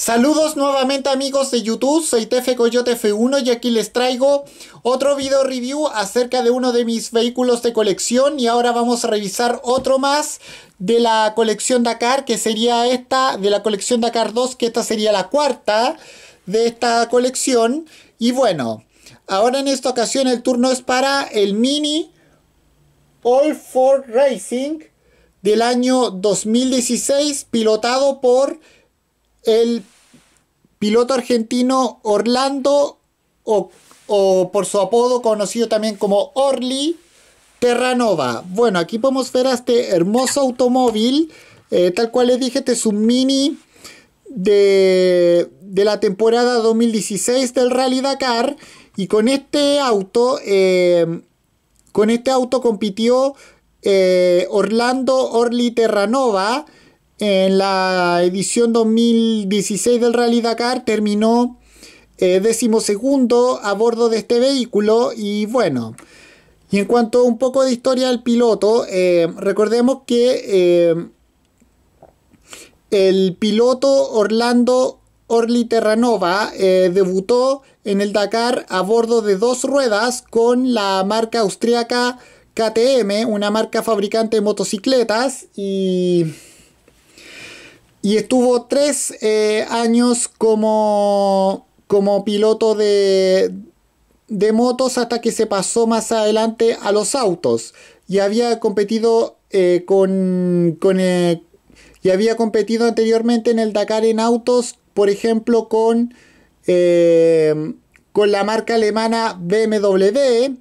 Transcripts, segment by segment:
Saludos nuevamente amigos de YouTube, soy TF Coyote F1 y aquí les traigo otro video review acerca de uno de mis vehículos de colección y ahora vamos a revisar otro más de la colección Dakar que sería esta, de la colección Dakar 2 que esta sería la cuarta de esta colección y bueno, ahora en esta ocasión el turno es para el Mini All Ford Racing del año 2016 pilotado por el piloto argentino Orlando, o, por su apodo conocido también como Orly Terranova. Bueno, aquí podemos ver a este hermoso automóvil. Eh, tal cual les dije, este es un mini de, la temporada 2016 del Rally Dakar. Y con este auto, eh, con este auto compitió eh, Orlando Orly Terranova en la edición 2016 del Rally Dakar terminó eh, a bordo de este vehículo y bueno. Y en cuanto a un poco de historia del piloto, eh, recordemos que eh, el piloto Orlando Orly Terranova eh, debutó en el Dakar a bordo de dos ruedas con la marca austríaca KTM, una marca fabricante de motocicletas y y estuvo tres eh, años como, como piloto de, de motos hasta que se pasó más adelante a los autos. Y había competido eh, con, eh, y había competido anteriormente en el Dakar en autos, por ejemplo, con, con la marca alemana BMW.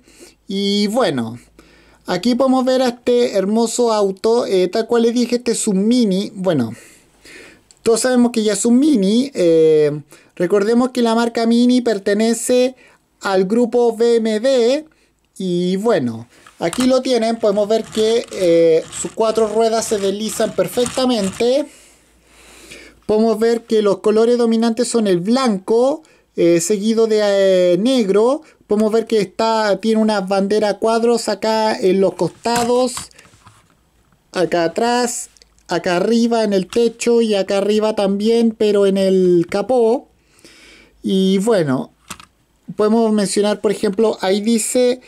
Y bueno, aquí podemos ver a este hermoso auto. tal cual le dije, este es un mini. Bueno, todos sabemos que ya es un Mini. Eh, recordemos que la marca Mini pertenece al grupo BMW. Y bueno, aquí lo tienen. Podemos ver que eh, sus cuatro ruedas se deslizan perfectamente. Podemos ver que los colores dominantes son el blanco, eh, seguido de negro. Podemos ver que está, tiene una bandera cuadros acá en los costados, acá atrás acá arriba en el techo y acá arriba también, pero en el capó. Y bueno, podemos mencionar, por ejemplo, ahí dice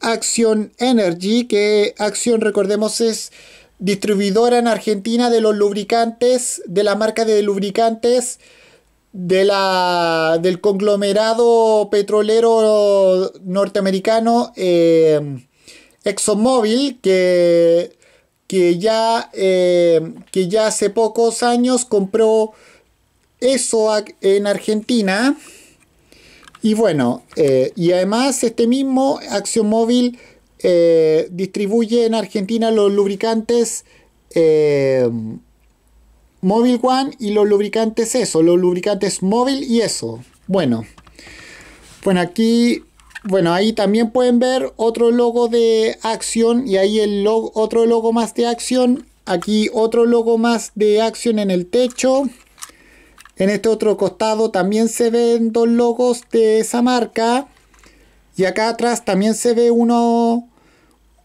Action Energy, que Action, recordemos, es distribuidora en Argentina de los lubricantes, de la marca de lubricantes de la, del conglomerado petrolero norteamericano eh, ExxonMobil, que que ya, eh, que ya hace pocos años compró eso en Argentina. Y bueno, eh, y además este mismo Acción Móvil eh, distribuye en Argentina los lubricantes Móvil One y los lubricantes eso, los lubricantes Móvil y eso. Bueno, bueno aquí bueno, ahí también pueden ver otro logo de acción y ahí el otro logo más de acción. Aquí otro logo más de acción en el techo. En este otro costado también se ven dos logos de esa marca. Y acá atrás también se ve uno,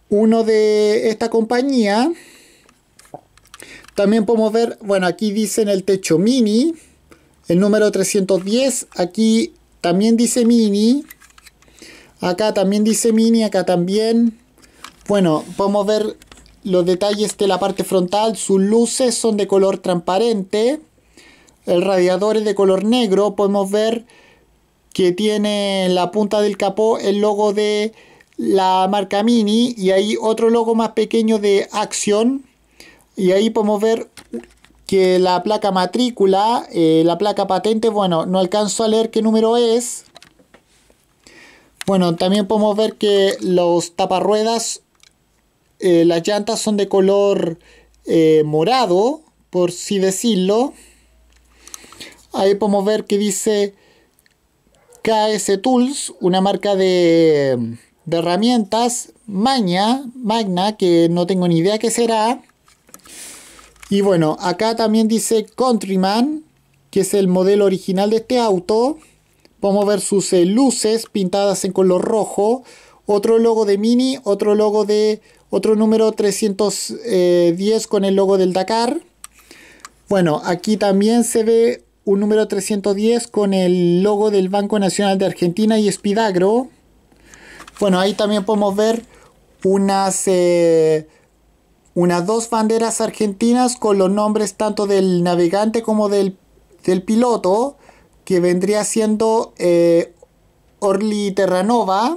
uno de esta compañía. También podemos ver, bueno, aquí dice en el techo Mini, el número 310. Aquí también dice Mini. Acá también dice mini, acá también. Bueno, podemos ver los detalles de la parte frontal. Sus luces son de color transparente. El radiador es de color negro. Podemos ver que tiene en la punta del capó el logo de la marca Mini y hay otro logo más pequeño de Action y ahí podemos ver que la placa matrícula, eh, la placa patente, bueno, no alcanzo a leer qué número es, bueno, también podemos ver que los taparruedas, eh, las llantas son de color eh, morado, por si decirlo. Ahí podemos ver que dice KS Tools, una marca de, herramientas, Maña, Magna, que no tengo ni idea qué será. Y bueno, acá también dice Countryman, que es el modelo original de este auto. Podemos ver sus eh, luces pintadas en color rojo. Otro logo de Mini, otro logo de otro número 310 eh, con el logo del Dakar. Bueno, aquí también se ve un número 310 con el logo del Banco Nacional de Argentina y Espidagro. Bueno, ahí también podemos ver unas, eh, unas dos banderas argentinas con los nombres tanto del navegante como del, del piloto que vendría siendo eh, Orly Terranova.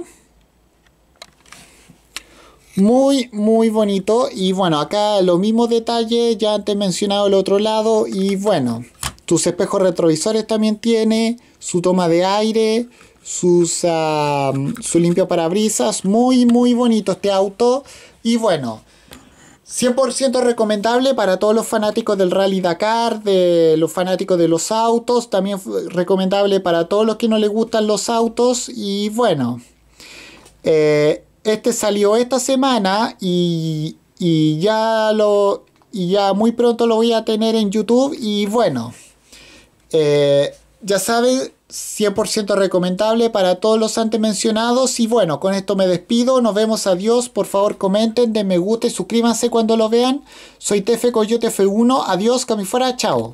Muy, muy bonito. Y bueno, acá lo mismo detalle, ya antes mencionado el otro lado. Y bueno, tus espejos retrovisores también tiene, su toma de aire, sus, ah, su limpio parabrisas. Muy, muy bonito este auto. Y bueno, 100% recomendable para todos los fanáticos del Rally Dakar, de los fanáticos de los autos, también recomendable para todos los que no les gustan los autos y bueno, eh, este salió esta semana y, y ya lo y ya muy pronto lo voy a tener en YouTube y bueno, eh, ya saben, 100% recomendable para todos los antes mencionados. Y bueno, con esto me despido. Nos vemos. Adiós. Por favor, comenten, den me gusta suscríbanse cuando lo vean. Soy Tefe Coyote 1 Adiós, fuera. Chao.